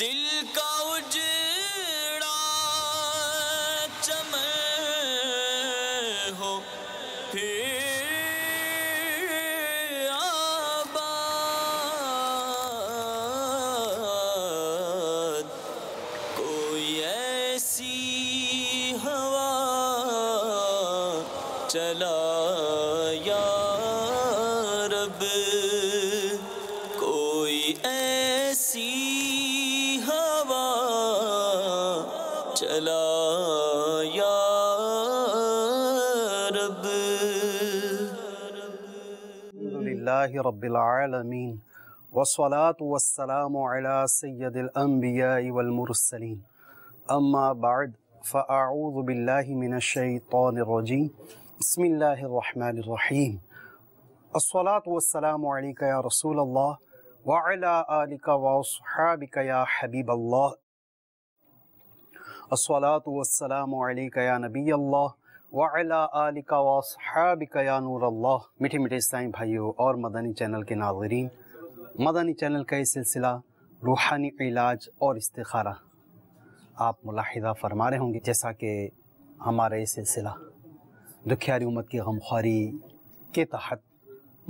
दिल का उजला रबालमीन वसलात वसलाम सैदलम्बियामरसलिन अम्मा बाद फ़ाऊज़बिल्लिमिनशतरजीम बसमीम असलात वसलाम या रसूल अल्लाह वालिका वाबिका या हबीब अल्लाह असलात वसलाम या नबी अल्लाह मीठे मीठे इस्लामी भाइयों और मदनी चैनल के नाजरीन मदनी चैनल का ये सिलसिला रूहानी इलाज और इस्तारा आप मुलाहिदा फरमा रहे होंगे जैसा कि हमारा ये सिलसिला दुखियारी उम्मत की गमखारी के तहत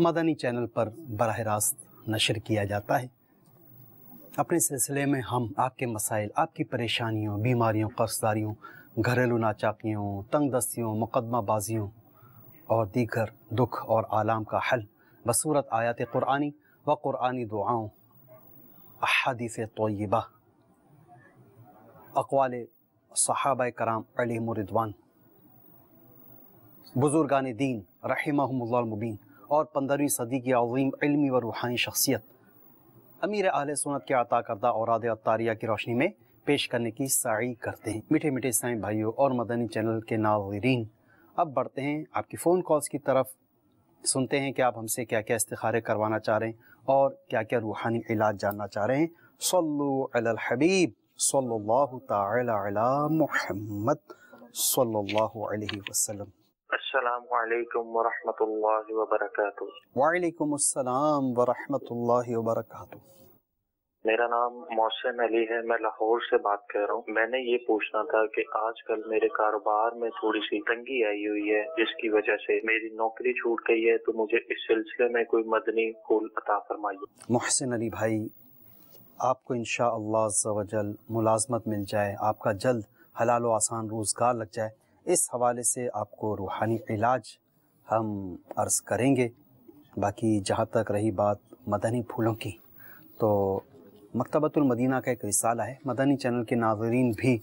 मदनी चैनल पर बरह रास्त नशर किया जाता है अपने सिलसिले में हम आपके मसाइल आपकी परेशानियों बीमारियों कर्जदारियों घरेलू नाचाकियों तंगदस्तियों मुकदमाबाजियों और दीगर दुख और आलाम का हल बसूरत आयात क़ुरानी व क़ुरानी दुआओं अहादीस तोयबा अकवाल सहाब कराम अलीमरिदवान बुजुर्गान दीन रहमबीन और पंद्रहवीं सदी की अवीम इलमी व रूहानी शख्सियत अमीर आल सुनत के अता करदा और आदारिया की रोशनी में पेश करने की साई करते हैं मीठे मीठे साई भाइयों और मदनी चैनल के नाजरीन अब बढ़ते हैं आपकी फ़ोन कॉल्स की तरफ सुनते हैं कि आप हमसे क्या क्या इस्तारे करवाना चाह रहे हैं और क्या क्या रूहानी इलाज जानना चाह रहे हैं सल्लु हबीब सल्लल्लाहु वसल्लम वालेकुम व रहमतुल्लाहि मेरा नाम मोहसिन अली है मैं लाहौर से बात कर रहा हूँ मैंने ये पूछना था कि आजकल मेरे कारोबार में थोड़ी सी तंगी आई हुई है जिसकी वजह से मेरी नौकरी छूट गई है तो मुझे इस सिलसिले में कोई मदनी फूल अता फरमाइए मोहसिन अली भाई आपको इन शाजल मुलाजमत मिल जाए आपका जल्द हलाल आसान रोज़गार लग जाए इस हवाले से आपको रूहानी इलाज हम अर्ज़ करेंगे बाकी जहाँ तक रही बात मदनी फूलों की तो मकतबतुल मदीना का एक रिसाला है मदनी चैनल के नाजरीन भी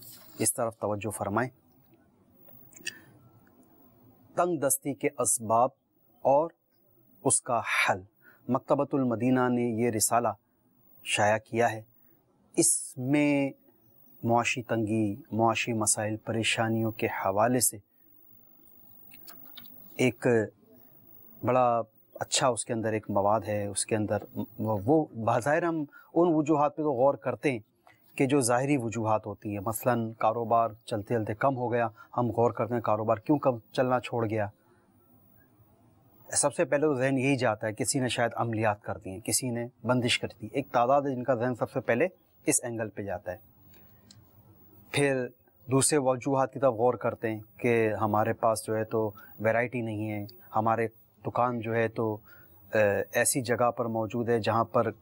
इस तरफ तवज्जो फरमाएं तंग दस्ती के इसबाब और उसका हल मकतबतुल मदीना ने ये रिसाला शाया किया है इसमें मुआशी तंगी मुआशी मसाइल परेशानियों के हवाले से एक बड़ा अच्छा उसके अंदर एक मवाद है उसके अंदर वो बाहर हम उन वजूहत पे तो गौर करते हैं कि जो ज़ाहरी वजूहत होती हैं मसलन कारोबार चलते चलते कम हो गया हम गौर करते हैं कारोबार क्यों कम चलना छोड़ गया सबसे पहले तो जहन यही जाता है किसी ने शायद अमलियात कर दी है किसी ने बंदिश कर दी एक तादाद है जिनका जहन सबसे पहले इस एंगल पे जाता है फिर दूसरे वजूहत की तरफ गौर करते हैं कि हमारे पास जो है तो वैरायटी नहीं है हमारे दुकान जो है तो ऐसी जगह पर मौजूद है जहाँ पर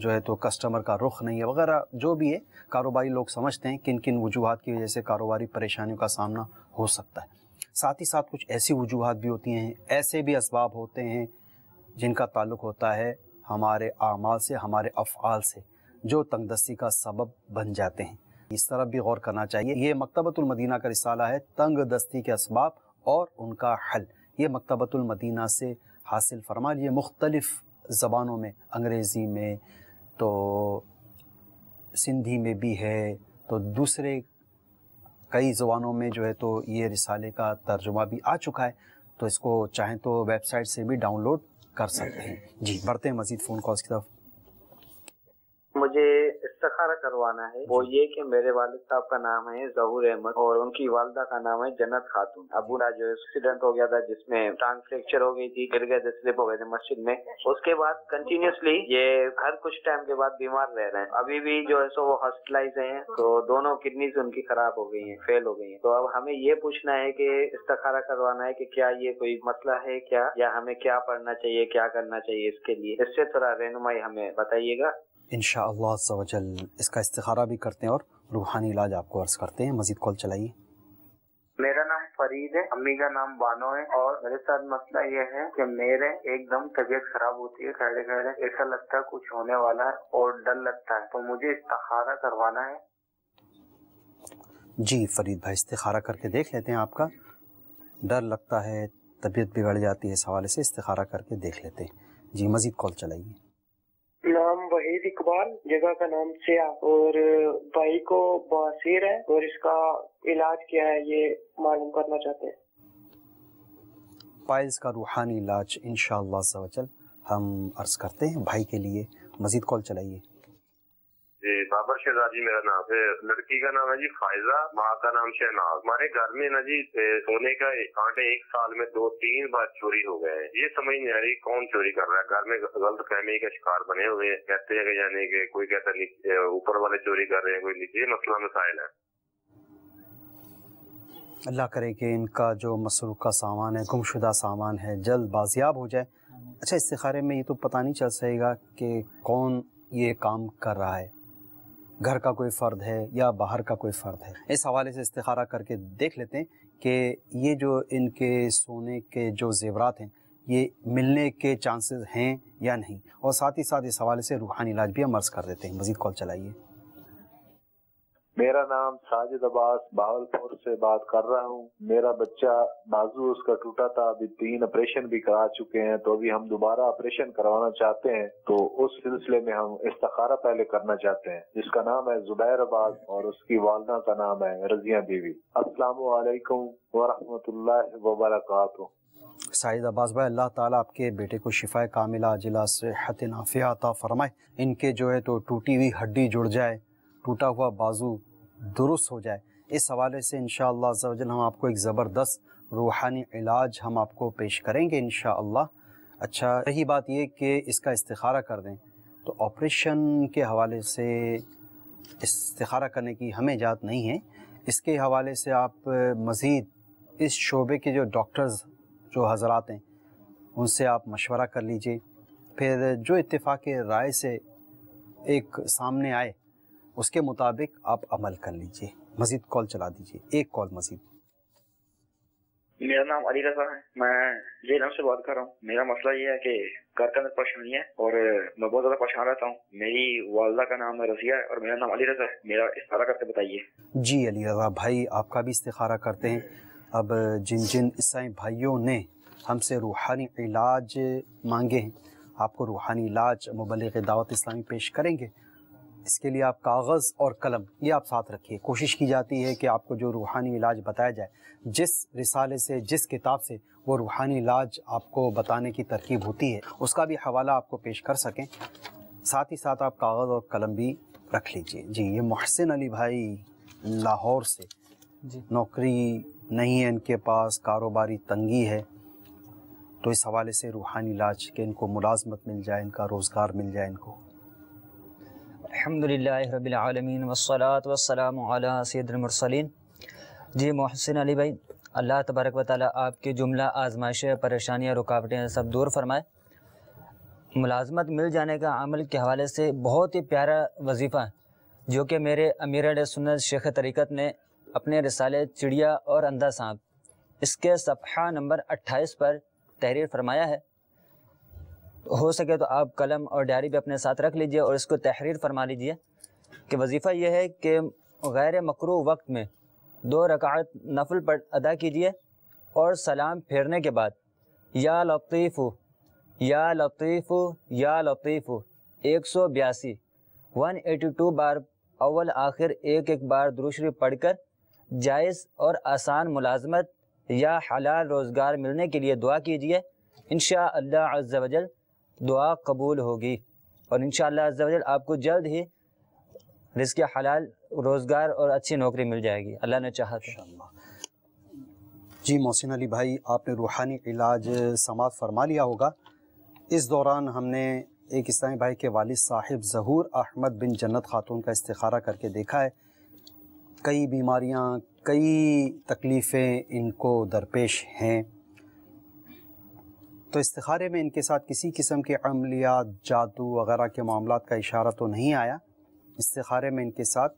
जो है तो कस्टमर का रुख नहीं है वगैरह जो भी है कारोबारी लोग समझते हैं किन किन वजूहत की वजह से कारोबारी परेशानियों का सामना हो सकता है साथ ही साथ कुछ ऐसी वजूहत भी होती हैं ऐसे भी इसबाब होते हैं जिनका ताल्लुक होता है हमारे आमाल से हमारे अफ़ाल से जो तंगदस्ती का सबब बन जाते हैं इस तरफ भी गौर करना चाहिए ये मकतबतुलमदीना का रिसाला है तंग दस्ती के इसबाब और उनका हल ये मकतबतुलमदीना से हासिल फरमा लिए मुख्तलिफ़ ज़बानों में अंग्रेज़ी में तो सिंधी में भी है तो दूसरे कई ज़बानों में जो है तो ये रिसाले का तर्जुमा भी आ चुका है तो इसको चाहें तो वेबसाइट से भी डाउनलोड कर सकते हैं जी बढ़ते हैं मज़ीद फ़ोन कॉल्स की तरफ मुझे इस्तारा करवाना है वो ये कि मेरे वालिद साहब का नाम है जहूर अहमद और उनकी वालदा का नाम है जन्नत खातून अबूरा जो एक्सीडेंट हो गया था जिसमें टांग फ्रैक्चर हो गई थी गिर गए थे स्लिप हो गए थे मस्जिद में उसके बाद कंटिन्यूसली ये हर कुछ टाइम के बाद बीमार रह रहे हैं अभी भी जो है सो वो हॉस्पिटलाइज है तो दोनों किडनी उनकी खराब हो गई है फेल हो गई है तो अब हमें ये पूछना है की इस्तारा करवाना है की क्या ये कोई मसला है क्या या हमें क्या पढ़ना चाहिए क्या करना चाहिए इसके लिए इससे थोड़ा रहनुमाई हमें बताइएगा इन शजल इसका इस्तारा भी करते हैं और रूहानी इलाज आपको अर्ज करते हैं मजीद कॉल चलाइए मेरा नाम फरीद है अम्मी का नाम बानो है और मेरे साथ मसला ये है कि मेरे एकदम तबीयत खराब होती है खड़े खड़े ऐसा लगता है कुछ होने वाला है और डर लगता है तो मुझे इस्तारा करवाना है जी फरीद भाई इस्तारा करके देख लेते हैं आपका डर लगता है तबीयत बिगड़ जाती है इस हवाले से इस्तारा करके देख लेते हैं जी मजीद कॉल चलाइए शहीद इकबाल जगह का नाम सिया और भाई को बासिर है और इसका इलाज क्या है ये मालूम करना चाहते हैं पाइल्स का रूहानी इलाज इन हम अर्ज करते हैं भाई के लिए मजीद कॉल चलाइए जी बाबर शहजादी मेरा नाम है लड़की का नाम है जी फायजा माँ का नाम शहनाज हमारे घर में ना जी सोने का कांटे एक साल में दो तीन बार चोरी हो गए हैं ये समझ नहीं आ रही कौन चोरी कर रहा है घर में गलत फहमी का शिकार बने हुए हैं कहते हैं यानी कि कोई कहता नीचे ऊपर वाले चोरी कर रहे हैं कोई नीचे मसला मसाइल है अल्लाह करे कि इनका जो मसरूक का सामान है गुमशुदा सामान है जल्द बाजियाब हो जाए अच्छा इस्तारे में ये तो पता नहीं चल सकेगा कि कौन ये काम कर रहा है घर का कोई फ़र्द है या बाहर का कोई फ़र्द है इस हवाले से इस्तारा करके देख लेते हैं कि ये जो इनके सोने के जो जेवरात हैं ये मिलने के चांसेस हैं या नहीं और साथ ही साथ इस हवाले से रूहानी इलाज भी हम अर्ज़ कर देते हैं मज़ीद कॉल चलाइए मेरा नाम साजिद अब्बास बावलपुर से बात कर रहा हूँ मेरा बच्चा बाजू उसका टूटा था अभी तीन ऑपरेशन भी करा चुके हैं तो अभी हम दोबारा ऑपरेशन करवाना चाहते हैं तो उस सिलसिले में हम इस्तारा पहले करना चाहते हैं जिसका नाम है जुबैर अब्बास और उसकी वालदा का नाम है रजिया देवी असलाम वरहमत वबरक साहिद अब्बास भाई अल्लाह ताला आपके बेटे को शिफाय कामिला जिला हत नाफिया फरमाए इनके जो है तो टूटी हुई हड्डी जुड़ जाए टूटा हुआ बाजू दुरुस्त हो जाए इस हवाले से इन शजल हम आपको एक ज़बरदस्त रूहानी इलाज हम आपको पेश करेंगे इन अच्छा रही बात यह कि इसका इस्तारा कर दें तो ऑपरेशन के हवाले से इस्तारा करने की हमें जात नहीं है इसके हवाले से आप मज़ीद इस शोबे के जो डॉक्टर्स जो हजरात हैं उनसे आप मशवरा कर लीजिए फिर जो इतफ़ाक़ राय से एक सामने आए उसके मुताबिक आप अमल कर लीजिए मजीद कॉल चला दीजिए एक कॉल मजीद मेरा नाम अली रजा है मैं नाम से बात कर रहा हूँ मेरा मसला ये है कि घर के अंदर परेशानी है और मैं बहुत ज्यादा परेशान रहता हूँ मेरी वालदा का नाम है रजिया है और मेरा नाम अली रजा है मेरा इस्तारा करके बताइए जी अली रजा भाई आपका भी इस्तारा करते हैं अब जिन जिन ईसाई भाइयों ने हमसे रूहानी इलाज मांगे हैं आपको रूहानी इलाज मुबलिक दावत इस्लामी पेश करेंगे इसके लिए आप कागज़ और कलम ये आप साथ रखिए कोशिश की जाती है कि आपको जो रूहानी इलाज बताया जाए जिस रिसाले से जिस किताब से वो रूहानी इलाज आपको बताने की तरकीब होती है उसका भी हवाला आपको पेश कर सकें साथ ही साथ आप कागज़ और कलम भी रख लीजिए जी ये मोहसिन अली भाई लाहौर से जी नौकरी नहीं है इनके पास कारोबारी तंगी है तो इस हवाले से रूहानी इलाज के इनको मुलाजमत मिल जाए इनका रोज़गार मिल जाए इनको अल्हम्दुलिल्लाह वसलात वसलाम सैदमरसलिन जी मोहसिन अली भाई अल्लाह तबारक व आपके जुमला आजमाइशें परेशानियाँ रुकावटें सब दूर फरमाए मुलाजमत मिल जाने का अमल के हवाले से बहुत ही प्यारा वजीफ़ा जो कि मेरे अमीर सुन्नत शेख तरीक़त ने अपने रसाले चिड़िया और अंधा सांप इसके सफ़ा नंबर अट्ठाईस पर तहरीर फरमाया है हो सके तो आप कलम और डायरी भी अपने साथ रख लीजिए और इसको तहरीर फरमा लीजिए कि वजीफ़ा यह है कि गैर मकरू वक्त में दो रकात नफल पर अदा कीजिए और सलाम फेरने के बाद या लतीफ़ या लतीफ़ या लतीफ़ एक सौ बयासी वन एटी टू बार अव्वल आखिर एक एक बार दूसरी पढ़कर जायज़ और आसान मुलाजमत या हलाल रोज़गार मिलने के लिए दुआ कीजिए इन शाह अल्लाह दुआ कबूल होगी और इन शजल आपको जल्द ही रिस्क हलाल रोज़गार और अच्छी नौकरी मिल जाएगी अल्लाह ने चाह जी मोहसिन अली भाई आपने रूहानी इलाज समाप्त फरमा लिया होगा इस दौरान हमने एक इस्लामी भाई के वालिद साहिब जहूर अहमद बिन जन्नत खातून का इस्तारा करके देखा है कई बीमारियां कई तकलीफ़ें इनको दरपेश हैं तो इस्तारे में इनके साथ किसी किस्म के अमलियात जादू वगैरह के मामला का इशारा तो नहीं आया इस्तारे में इनके साथ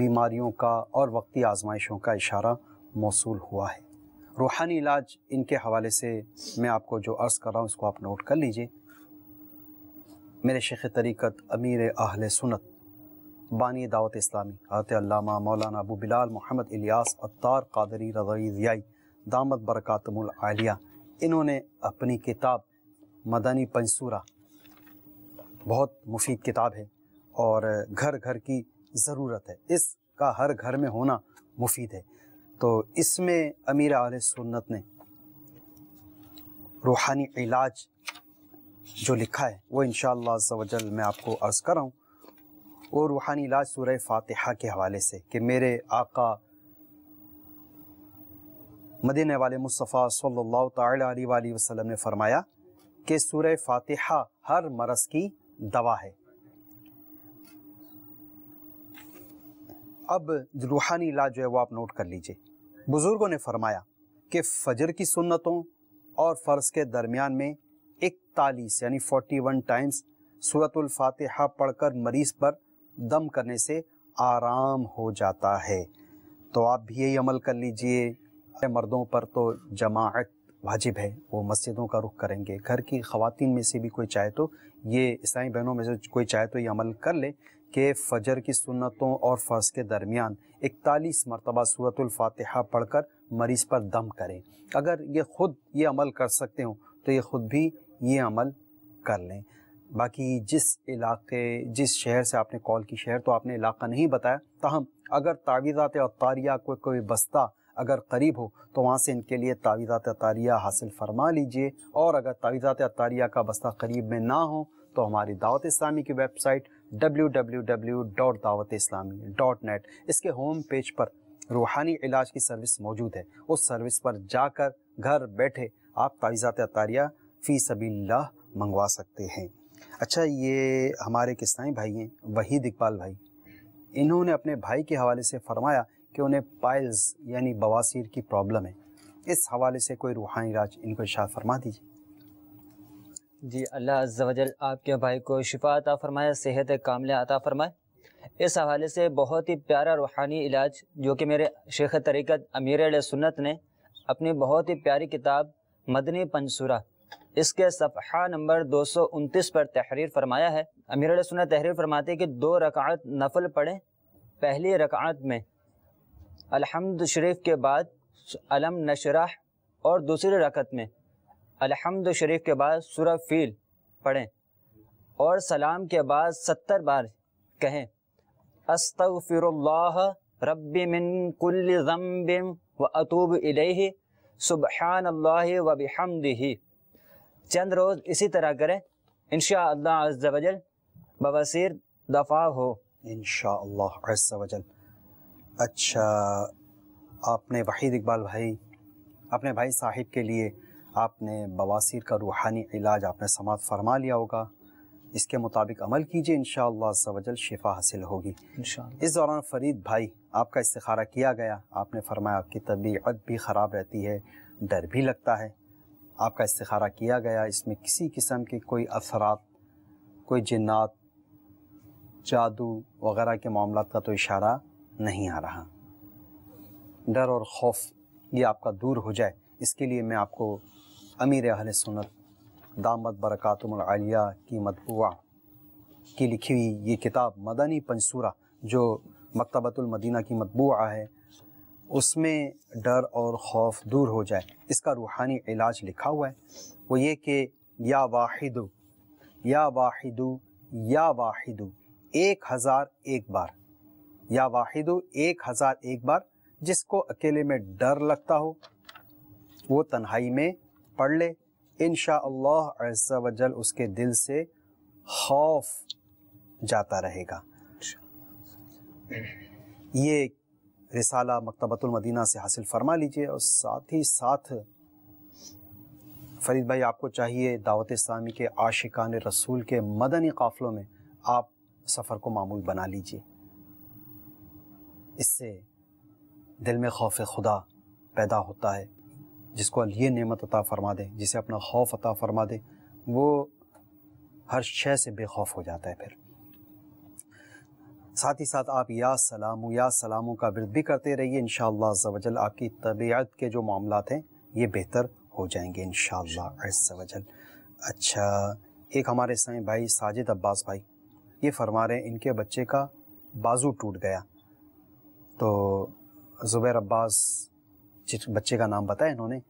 बीमारियों का और वक्ती आजमाइशों का इशारा मौसू हुआ है रूहानी इलाज इनके हवाले से मैं आपको जो अर्ज़ कर रहा हूँ उसको आप नोट कर लीजिए मेरे शेख तरीक़त अमीर आहल सुनत बानी दावत इस्लामी हजरत मौलाना अबू बिलाल मोहम्मद इलियास अत्तार कादरी रज़ी ज़ियाई दामद बरक़ातमुल आलिया इन्होंने अपनी किताब मदनी पंसूरा बहुत मुफीद किताब है और घर घर की ज़रूरत है इसका हर घर में होना मुफीद है तो इसमें अमीर आल सुन्नत ने रूहानी इलाज जो लिखा है वो इन शजल मैं आपको अर्ज़ कर रहा हूँ वो रूहानी इलाज सूर्य फातिहा के हवाले से कि मेरे आका मदीने वाले मुस्तफ़ा सल्लल्लाहु अलैहि वसल्लम ने फरमाया कि सूर फातिहा हर मरस की दवा है अब रूहानी इलाज जो है वो आप नोट कर लीजिए बुज़ुर्गों ने फरमाया कि फजर की सुन्नतों और फ़र्ज के दरमियान में इकतालीस यानी फोर्टी वन टाइम्स सूरतुल फातिहा पढ़कर मरीज़ पर दम करने से आराम हो जाता है तो आप भी यही अमल कर लीजिए मर्दों पर तो जमात वाजिब है वो मस्जिदों का रुख करेंगे घर की खातिन में से भी कोई चाहे तो ये ईसाई बहनों में से कोई चाहे तो ये अमल कर ले कि फ़जर की सुन्नतों और फ़र्ज के दरमियान इकतालीस मरतबा सूरतफ़ातहा पढ़ कर मरीज़ पर दम करें अगर ये ख़ुद ये अमल कर सकते हो तो ये ख़ुद भी ये अमल कर लें बाकी जिस इलाके जिस शहर से आपने कॉल की शहर तो आपने इलाका नहीं बताया तहम अगर तावीज़ात और तारिया को कोई बस्ता अगर करीब हो तो वहाँ से इनके लिए तावीज़ात तारिया हासिल फरमा लीजिए और अगर तावीज़ात अतारिया का बस्ता करीब में ना हो तो हमारी दावत इस्लामी की वेबसाइट www.dawatislami.net इसके होम पेज पर रूहानी इलाज की सर्विस मौजूद है उस सर्विस पर जाकर घर बैठे आप तावीज़ात तारिया फ़ी सबील्ला मंगवा सकते हैं अच्छा ये हमारे किसानी भाई हैं वहीद इकबाल भाई इन्होंने अपने भाई के हवाले से फरमाया कि उन्हें पाइल्स यानी बवासीर की प्रॉब्लम है इस हवाले से कोई रूहानी इलाज इनको इशार फरमा दीजिए जी अल्लाह अज्जल आपके भाई को शिफा अता फरमाए सेहत कामिल अता फरमाए इस हवाले से बहुत ही प्यारा रूहानी इलाज जो कि मेरे शेख तरीक़त अमीर सुन्नत ने अपनी बहुत ही प्यारी किताब मदनी पंसूरा इसके सफ़ा नंबर दो सौ उनतीस पर तहरीर फरमाया है अमीर सुन्नत तहरीर फरमाते कि दो रकात नफल पढ़ें पहली रकात में अलहमद शरीफ के बाद अलम नशरह और दूसरी रकत में अलहमद शरीफ के बाद सुरह फील पढ़ें और सलाम के बाद सत्तर बार कहें अस्तफ़िर रब मिन कुल व अतूब इलेही सुबहान अल्लाह व बिहमदिही चंद रोज़ इसी तरह करें इन शजल बबसर दफा हो इन शजल अच्छा आपने वहीद इकबाल भाई अपने भाई साहिब के लिए आपने बवासीर का रूहानी इलाज आपने समात फरमा लिया होगा इसके मुताबिक अमल कीजिए इन शजल शिफा हासिल होगी इस दौरान फरीद भाई आपका इस्तारा किया गया आपने फरमाया आपकी तबीयत भी ख़राब रहती है डर भी लगता है आपका इस्तारा किया गया इसमें किसी किस्म के कोई असरात कोई जन्ात जादू वगैरह के मामला का तो इशारा नहीं आ रहा डर और खौफ ये आपका दूर हो जाए इसके लिए मैं आपको अमीर अहल सुनत दामद बरक़ातमिया की मतबूआ की लिखी हुई ये किताब मदनी पंसूरा जो मकतबतुलमदीना की मतबूआ है उसमें डर और खौफ दूर हो जाए इसका रूहानी इलाज लिखा हुआ है वो ये कि या वाहिदु या वाहिदु या वाहिदु एक हज़ार एक बार या वाहिदो एक हज़ार एक बार जिसको अकेले में डर लगता हो वो तन्हाई में पढ़ ले इन वजल उसके दिल से खौफ जाता रहेगा ये रिसाला मकतबतुलमदीना से हासिल फरमा लीजिए और साथ ही साथ फरीद भाई आपको चाहिए दावत इस्लामी के आशिकान रसूल के मदनी काफ़िलों में आप सफ़र को मामूल बना लीजिए इससे दिल में खौफ खुदा पैदा होता है जिसको ये नेमत अता फरमा दे जिसे अपना खौफ अता फरमा दे वो हर शय से बेखौफ हो जाता है फिर साथ ही साथ आप या सलाम या सलामों का विरद भी करते रहिए इन शजल आपकी तबीयत के जो मामला हैं ये बेहतर हो जाएंगे इन शजल अच्छा एक हमारे साईं भाई साजिद अब्बास भाई ये फरमा रहे हैं इनके बच्चे का बाजू टूट गया तो ज़ुबैर अब्बास जिस बच्चे का नाम बताया इन्होंने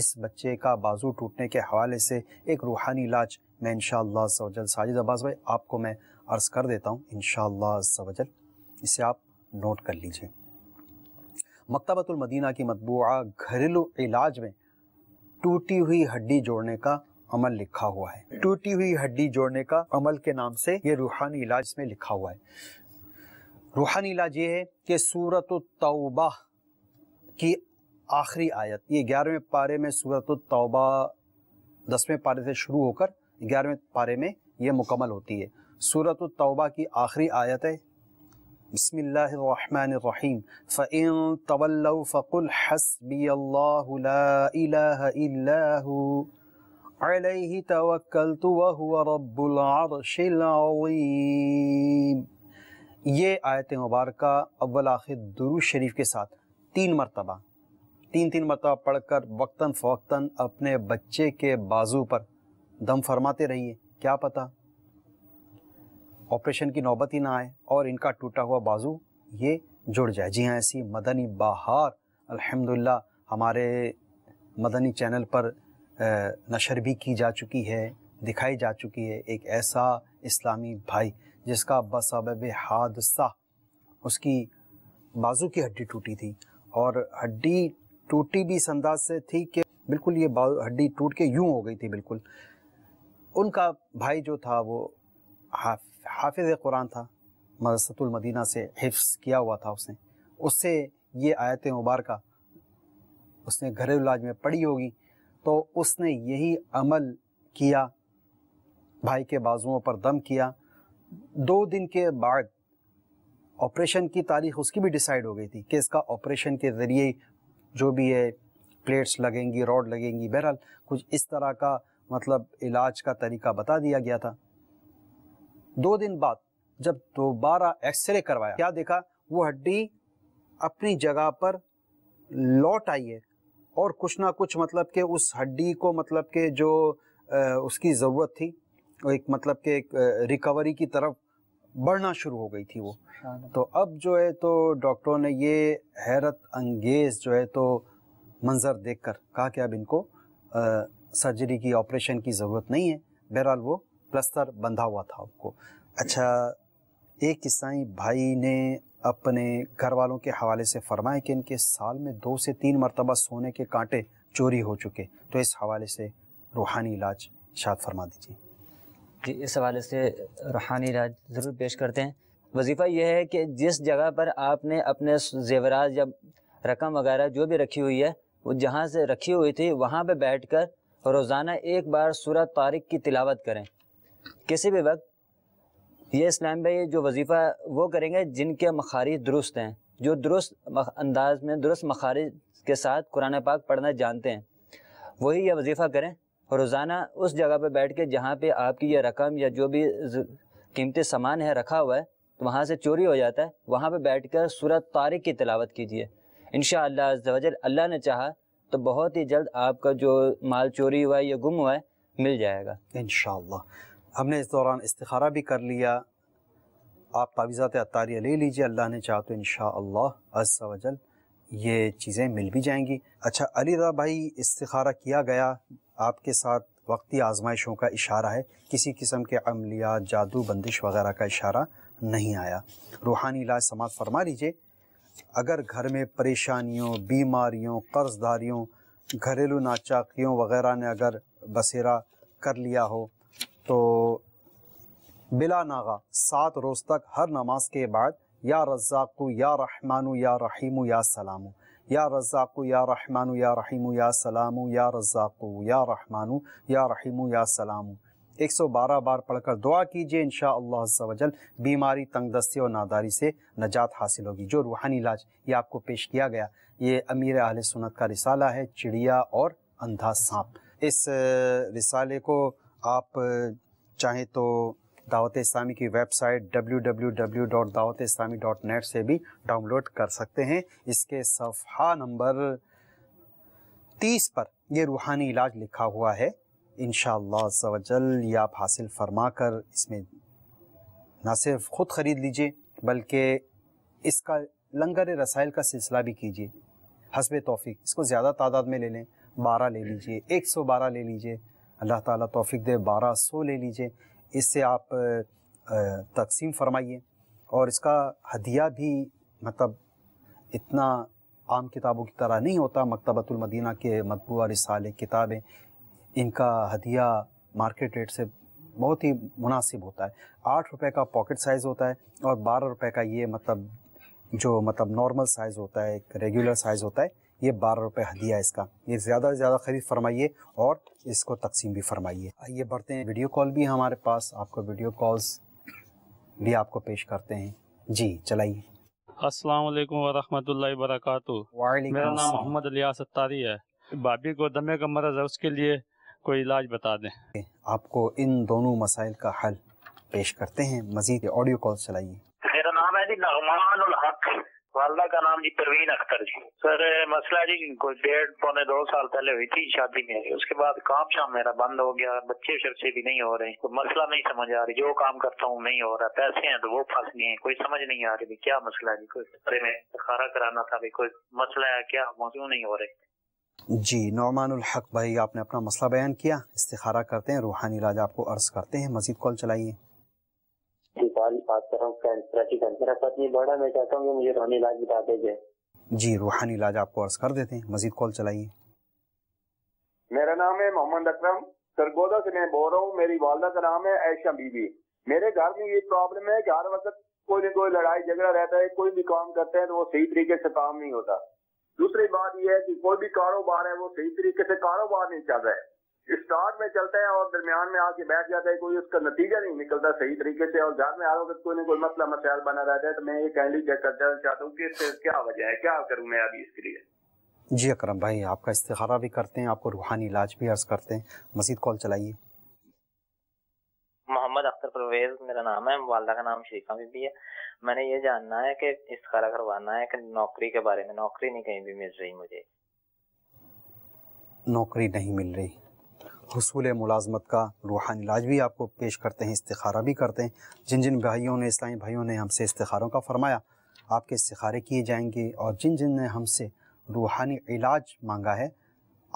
इस बच्चे का बाजू टूटने के हवाले से एक रूहानी इलाज मैं इन शजल साजिद अब्बास भाई आपको मैं अर्ज़ कर देता हूँ इन शजल इसे आप नोट कर लीजिए मकतबतुलमदीना की मतबूा घरेलू इलाज में टूटी हुई हड्डी जोड़ने का अमल लिखा हुआ है टूटी हुई हड्डी जोड़ने का अमल के नाम से ये रूहानी इलाज में लिखा हुआ है रूहानी इलाज ये है कि सूरत तौबा की आखिरी आयत ये ग्यारहवें पारे में सूरत तौबा दसवें पारे से शुरू होकर ग्यारहवें पारे में ये मुकम्मल होती है सूरत तौबा की आखिरी आयत है बसमीम फ़ैन तवल्ल फ़ुल हसबी अलैहि तवक्कलतु व हुव रब्बुल ये आयत मुबारक अव्वल आखिर दुरू शरीफ के साथ तीन मरतबा तीन तीन मरतबा पढ़कर वक्ता फ़ौकता अपने बच्चे के बाजू पर दम फरमाते रहिए क्या पता ऑपरेशन की नौबत ही ना आए और इनका टूटा हुआ बाजू ये जुड़ जाए जी हाँ ऐसी मदनी बहार अल्हम्दुलिल्लाह हमारे मदनी चैनल पर नशर भी की जा चुकी है दिखाई जा चुकी है एक ऐसा इस्लामी भाई जिसका बसबब हादसा उसकी बाजू की हड्डी टूटी थी और हड्डी टूटी भी इस अंदाज से थी कि बिल्कुल ये हड्डी टूट के यूं हो गई थी बिल्कुल उनका भाई जो था वो हाफ, हाफिज कुरान था मदरसतुल मदीना से हिफ्स किया हुआ था उसने उससे ये आयत का उसने घरेलू इलाज में पड़ी होगी तो उसने यही अमल किया भाई के बाजुओं पर दम किया दो दिन के बाद ऑपरेशन की तारीख उसकी भी डिसाइड हो गई थी कि इसका ऑपरेशन के ज़रिए जो भी है प्लेट्स लगेंगी रॉड लगेंगी बहरहाल कुछ इस तरह का मतलब इलाज का तरीका बता दिया गया था दो दिन बाद जब दोबारा एक्सरे करवाया क्या देखा वो हड्डी अपनी जगह पर लौट आई है और कुछ ना कुछ मतलब के उस हड्डी को मतलब के जो आ, उसकी ज़रूरत थी एक मतलब के एक रिकवरी की तरफ बढ़ना शुरू हो गई थी वो तो अब जो है तो डॉक्टरों ने ये हैरत अंगेज जो है तो मंज़र देखकर कहा कि अब इनको आ, सर्जरी की ऑपरेशन की ज़रूरत नहीं है बहरहाल वो प्लस्तर बंधा हुआ था उनको अच्छा एक ईसाई भाई ने अपने घर वालों के हवाले से फरमाया कि इनके साल में दो से तीन मरतबा सोने के कांटे चोरी हो चुके तो इस हवाले से रूहानी इलाज शायद फरमा दीजिए जी इस हवाले से रूहानी राज ज़रूर पेश करते हैं वजीफ़ा यह है कि जिस जगह पर आपने अपने जेवरात या रकम वगैरह जो भी रखी हुई है वो जहाँ से रखी हुई थी वहाँ पर बैठ कर रोज़ाना एक बार सूरत तारिक की तिलावत करें किसी भी वक्त ये इस्लाम भाई जो वजीफ़ा वो करेंगे जिनके मखारिज दुरुस्त हैं जो दुरुस्त अंदाज में दुरुस्त मखारिज के साथ कुरान पाक पढ़ना जानते हैं वही यह वजीफ़ा करें रोज़ाना उस जगह पर बैठ के जहाँ पे आपकी यह रकम या जो भी कीमती सामान है रखा हुआ है तो वहाँ से चोरी हो जाता है वहाँ पर बैठ कर सूरत तारिक की तलावत कीजिए इन शजल अल्लाह ने चाहा तो बहुत ही जल्द आपका जो माल चोरी हुआ है या गुम हुआ है मिल जाएगा इन हमने इस दौरान इस्तारा भी कर लिया आप तावीज़ात अतारिया ले लीजिए अल्लाह ने चाह तो इन शजल ये चीज़ें मिल भी जाएंगी अच्छा अली भाई इस्तारा किया गया आपके साथ वक्ती आजमाइशों का इशारा है किसी किस्म के अमलिया जादू बंदिश वगैरह का इशारा नहीं आया रूहानी इलाज समाज फरमा लीजिए अगर घर में परेशानियों बीमारियों कर्जदारियों घरेलू नाचाकियों वगैरह ने अगर बसेरा कर लिया हो तो बिला नागा सात रोज़ तक हर नमाज के बाद या रज़ाकू या रहमानू या रहीमू या सलामू या रज़ाक़ु या रहमानु या रहीमु या सलामु या रज़ाक़ु या रहमानु या रहीमु या सलामु 112 बार पढ़कर दुआ कीजिए इन शजल बीमारी तंगदस्ती और नादारी से नजात हासिल होगी जो रूहानी इलाज ये आपको पेश किया गया ये अमीर आल सुनत का रिसाला है चिड़िया और अंधा सांप इस रिसाले को आप चाहें तो दावत इस्लामी की वेबसाइट डब्ल्यू से भी डाउनलोड कर सकते हैं इसके सफ़ा नंबर तीस पर यह रूहानी इलाज लिखा हुआ है इन शजल ये आप हासिल फरमा कर इसमें ना सिर्फ ख़ुद ख़रीद लीजिए बल्कि इसका लंगर रसाइल का सिलसिला भी कीजिए हसब तोफ़ी इसको ज़्यादा तादाद में ले लें बारह ले लीजिए एक सौ बारह ले लीजिए अल्लाह ताला तौफीक दे बारह सौ ले लीजिए इससे आप तकसीम फरमाइए और इसका हदिया भी मतलब इतना आम किताबों की तरह नहीं होता मकतबतुलमदीना के मतबूआ रिसाले किताबें इनका हदिया मार्केट रेट से बहुत ही मुनासिब होता है आठ रुपये का पॉकेट साइज़ होता है और बारह रुपये का ये मतलब जो मतलब नॉर्मल साइज़ होता है एक रेगुलर साइज़ होता है ये बारह रुपये हदिया इसका ये ज़्यादा से ज़्यादा खरीद फरमाइए और इसको तकसीम भी फरमाइए आइए बढ़ते हैं वीडियो कॉल भी हमारे पास आपको वीडियो कॉल्स भी आपको पेश करते हैं जी चलाइए अस्सलाम वालेकुम वरहमतुल्लाहि वबरकातुहू मेरा नाम मोहम्मद अलियास अत्तारी है भाभी को दमे का मरज है उसके लिए कोई इलाज बता दें आपको इन दोनों मसाइल का हल पेश करते हैं मजीद ऑडियो कॉल चलाइए मेरा नाम है जी नगमान हक वालदा का नाम जी परवीन अख्तर जी सर मसला जी कोई डेढ़ पौने दो साल पहले हुई थी शादी में उसके बाद काम शाम मेरा बंद हो गया बच्चे शर्चे भी नहीं हो रहे तो मसला नहीं समझ आ रही जो काम करता हूँ नहीं हो रहा पैसे हैं तो वो फंस गए कोई समझ नहीं आ रही क्या मसला जी कोई बारे में खारा कराना था भी कोई मसला है क्या क्यों नहीं हो रहे जी नौमान हक भाई आपने अपना मसला बयान किया इस्तारा करते हैं रूहानी इलाज आपको अर्ज करते हैं मजीद कॉल चलाइए मुझे जी रूहानी इलाज आपको अर्ज कर देते हैं मजीद कॉल चलाइए मेरा नाम है मोहम्मद अक्रम सरगोदा से मैं बोल रहा हूँ मेरी वालदा का नाम है ऐशा बीबी मेरे घर में ये प्रॉब्लम है कि हर वक्त कोई ना कोई लड़ाई झगड़ा रहता है कोई भी काम करते हैं तो वो सही तरीके से काम नहीं होता दूसरी बात यह है कि कोई भी कारोबार है वो सही तरीके से कारोबार नहीं चल रहा है स्टार्ट में चलता है और दरमियान में आके बैठ जाता है कोई उसका नतीजा नहीं निकलता सही तरीके से और घर में आ रहा तो कोई ना कोई मसला मसायल बना रहता है तो मैं ये काइंडली चेक करना चाहता हूँ कि इससे क्या वजह है क्या करूँ मैं अभी इसके लिए जी अक्रम भाई आपका इस्तारा भी करते हैं आपको रूहानी इलाज भी अर्ज करते हैं मजीद कॉल चलाइए मोहम्मद अख्तर परवेज मेरा नाम है वालदा का नाम शेखा भी है मैंने ये जानना है कि इस्तारा करवाना है कि नौकरी के बारे में नौकरी नहीं कहीं भी मिल रही मुझे नौकरी नहीं मिल रही हसूल मुलाजमत का रूहानी इलाज भी आपको पेश करते हैं इस्तारा भी करते हैं जिन जिन भाइयों ने इस्लामी भाइयों ने हमसे इस्तारों का फरमाया आपके इस्तारे किए जाएंगे और जिन जिन ने हमसे रूहानी इलाज मांगा है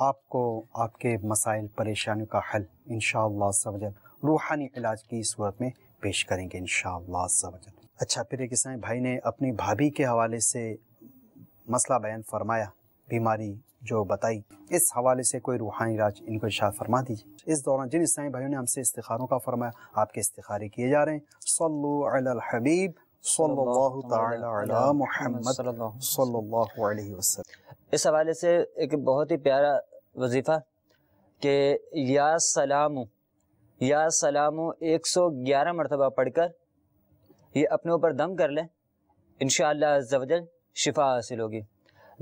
आपको आपके मसाइल परेशानियों का हल इन शजल रूहानी इलाज की सूरत में पेश करेंगे इन शजल अच्छा फिर एक इस्लामी भाई ने अपनी भाभी के हवाले से मसला बयान फरमाया बीमारी जो बताई इस हवाले से कोई रूहानी राज इनको इशार फरमा दीजिए इस दौरान जिन इस्लामी भाइयों ने हमसे इस्तारों का फरमाया आपके इस्तारे किए जा रहे हैं सल्लु हबीब इस हवाले से एक बहुत ही प्यारा वजीफ़ा के या सलाम या सलाम एक सौ ग्यारह मरतबा पढ़ ये अपने ऊपर दम कर लें इन शजल शिफा हासिल होगी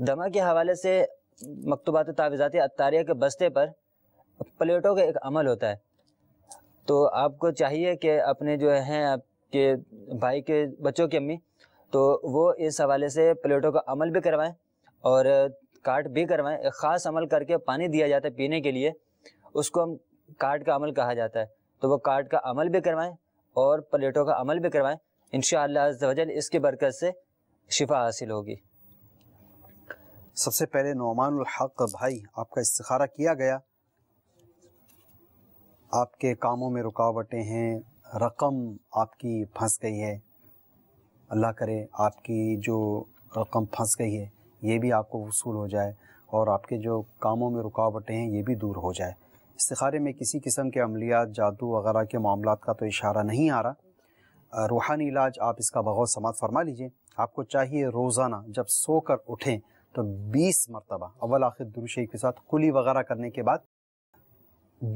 दमा के हवाले से मकतूबात तावीज़ात अतारिया के बस्ते पर प्लेटों का एक अमल होता है तो आपको चाहिए कि अपने जो हैं आपके भाई के बच्चों की अम्मी तो वो इस हवाले से प्लेटों का अमल भी करवाएं और काट भी करवाएं एक ख़ास अमल करके पानी दिया जाता है पीने के लिए उसको हम काट का अमल कहा जाता है तो वो काट का अमल भी करवाएं और प्लेटों का अमल भी करवाएं इन शजल इसकी बरकत से शिफा हासिल होगी सबसे पहले नोमान हक भाई आपका इस्तारा किया गया आपके कामों में रुकावटें हैं रकम आपकी फंस गई है अल्लाह करे आपकी जो रकम फंस गई है ये भी आपको वसूल हो जाए और आपके जो कामों में रुकावटें हैं ये भी दूर हो जाए इस्तारे में किसी किस्म के अमलियात जादू वगैरह के मामला का तो इशारा नहीं आ रहा रूहानी इलाज आप इसका बहुत समात फरमा लीजिए आपको चाहिए रोज़ाना जब सो कर उठें तो 20 मरतबा अव्वल आखिर दुरुशे के साथ कुली वगैरह करने के बाद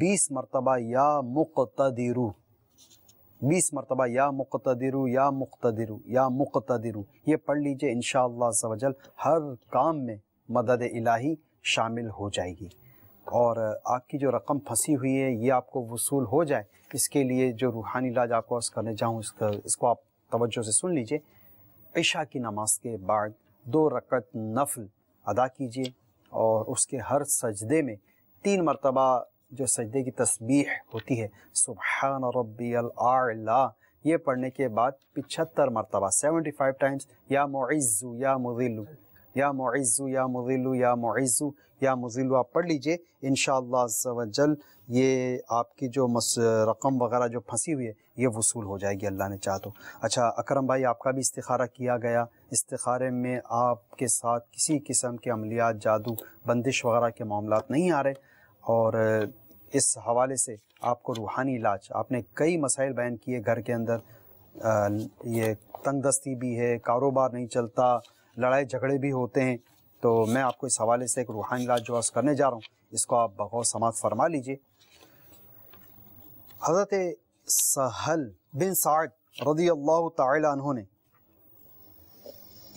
20 मरतबा या मुक्तदिरु 20 मरतबा या मुक्तदिरु या मुक्तदिरु या मुक्तदिरु ये पढ़ लीजिए इन सवजल हर काम में मदद इलाही शामिल हो जाएगी और आपकी जो रकम फंसी हुई है ये आपको वसूल हो जाए इसके लिए जो रूहानी इलाज आपको करने जाऊँ इसका इसको आप तवज्जो से सुन लीजिए ईशा की नमाज के बाद दो रकत नफल अदा कीजिए और उसके हर सजदे में तीन मरतबा जो सजदे की तस्बीह होती है सुबहान रबी ये पढ़ने के बाद पिछहत्तर मरतबा सेवेंटी फाइव टाइम्स या मोज़ु या मज़िलु या मोज़ु या मज़िलु या मोज़ु या आप पढ़ लीजिए इन शजल ये आपकी जो मस रकम वगैरह जो फंसी हुई है ये वसूल हो जाएगी अल्लाह ने चाह तो अच्छा अकरम भाई आपका भी इस्तारा किया गया इस्तारे में आपके साथ किसी किस्म के अमलियात जादू बंदिश वगैरह के मामला नहीं आ रहे और इस हवाले से आपको रूहानी इलाज आपने कई मसाइल बयान किए घर के अंदर आ, ये तंग दस्ती भी है कारोबार नहीं चलता लड़ाई झगड़े भी होते हैं तो मैं आपको इस हवाले से एक रूहानी इलाज जो करने जा रहा हूँ इसको आप बगौर समात फरमा लीजिए हज़रत सहल बिन साद रदी अल्लाह तहों ने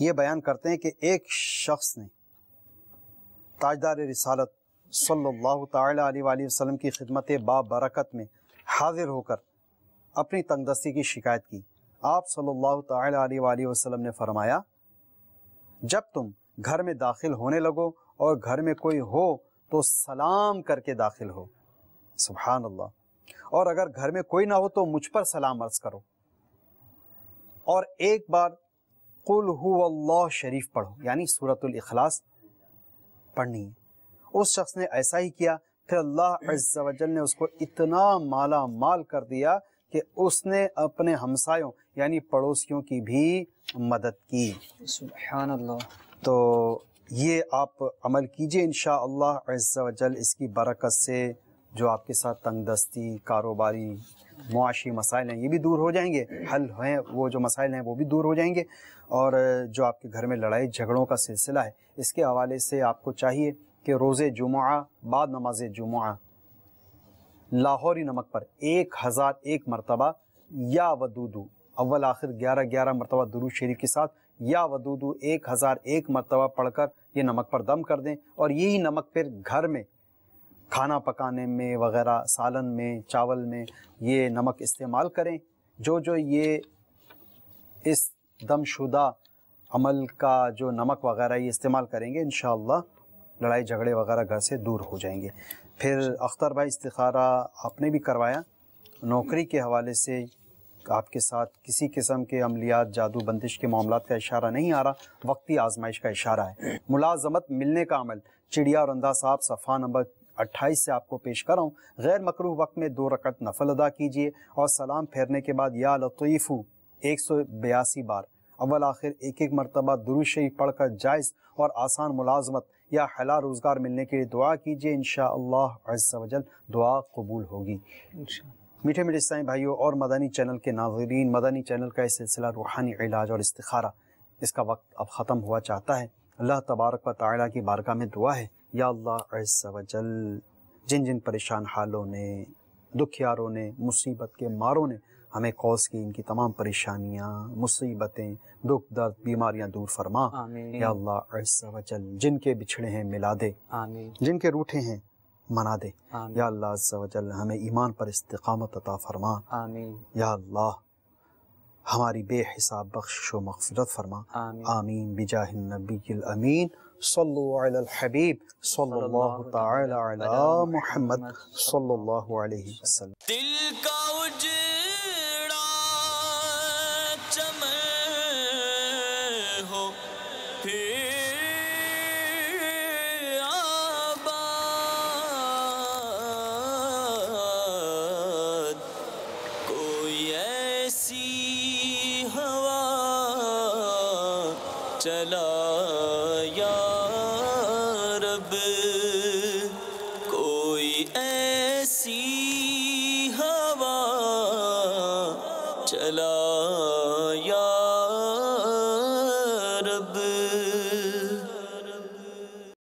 यह बयान करते हैं कि एक शख्स ने ताजदार रिसालत सल्लल्लाहु अलैहि वसल्लम की खिदमत बरकत में हाजिर होकर अपनी तंगदस्ती की शिकायत की आप सल्लल्लाहु अलैहि वसल्लम ने फरमाया जब तुम घर में दाखिल होने लगो और घर में कोई हो तो सलाम करके दाखिल हो सुबहान अल्लाह और अगर घर में कोई ना हो तो मुझ पर सलाम अर्ज करो और एक बार कुल अल्लाह शरीफ पढ़ो यानी सूरतुल इखलास पढ़नी है उस शख्स ने ऐसा ही किया फिर अल्लाह अज्जल ने उसको इतना माला माल कर दिया कि उसने अपने हमसायों यानी पड़ोसियों की भी मदद की सुबह अल्लाह तो ये आप अमल कीजिए इन शजल इसकी बरकत से जो आपके साथ तंगदस्ती कारोबारी मुआशी मसाइल हैं ये भी दूर हो जाएंगे हल हैं वो जो मसाइल हैं वो भी दूर हो जाएंगे और जो आपके घर में लड़ाई झगड़ों का सिलसिला है इसके हवाले से आपको चाहिए कि रोज़ जुमा बाद नमाज जुमा लाहौरी नमक पर एक हज़ार एक मरतबा या वदूदू अव्वल आखिर ग्यारह ग्यारह मरतबा दुरू शरीफ के साथ या वदूदू एक हज़ार एक मरतबा पढ़कर ये नमक पर दम कर दें और यही नमक फिर घर में खाना पकाने में वगैरह सालन में चावल में ये नमक इस्तेमाल करें जो जो ये इस दमशुदा अमल का जो नमक वगैरह ये इस्तेमाल करेंगे इन लड़ाई झगड़े वगैरह घर से दूर हो जाएंगे फिर अख्तर भाई इस्तारा आपने भी करवाया नौकरी के हवाले से आपके साथ किसी किस्म के अमलियात जादू बंदिश के मामला का इशारा नहीं आ रहा वक्ती आजमाइश का इशारा है मुलाजमत मिलने का अमल चिड़िया और अंदा साहब सफ़ा नंबर अट्ठाईस से आपको पेश कर रहा हूँ गैर मकरू वक्त में दो रकत नफल अदा कीजिए और सलाम फेरने के बाद या लतीफ़ू एक सौ बयासी बार अव्वल आखिर एक एक मरतबा दुरू पढ़कर जायज़ और आसान मुलाजमत या हला रोज़गार मिलने के लिए दुआ कीजिए इन शाह दुआ कबूल होगी मीठे मीठे साई भाइयों और मदानी चैनल के नाजरीन मदानी चैनल का इस सिलसिला रूहानी इलाज और इस्तारा इसका वक्त अब ख़त्म हुआ चाहता है अल्लाह तबारक व ताली की बारगाह में दुआ है या अल्लाह वजल जिन जिन परेशान हालों ने दुखियारों ने मुसीबत के मारों ने हमें कॉज की इनकी तमाम परेशानियाँ मुसीबतें दुख दर्द बीमारियाँ दूर फरमा या अल्लाह वजल जिनके बिछड़े हैं मिला दे जिनके रूठे हैं मना दे या अल्लाह हमें ईमान पर इस्तकामत अता फरमा या अल्लाह हमारी बेहिसाब बख्शिश व मगफरत फरमा आमीन बिजाह नबील अमीन सल्लल्लाहु अलल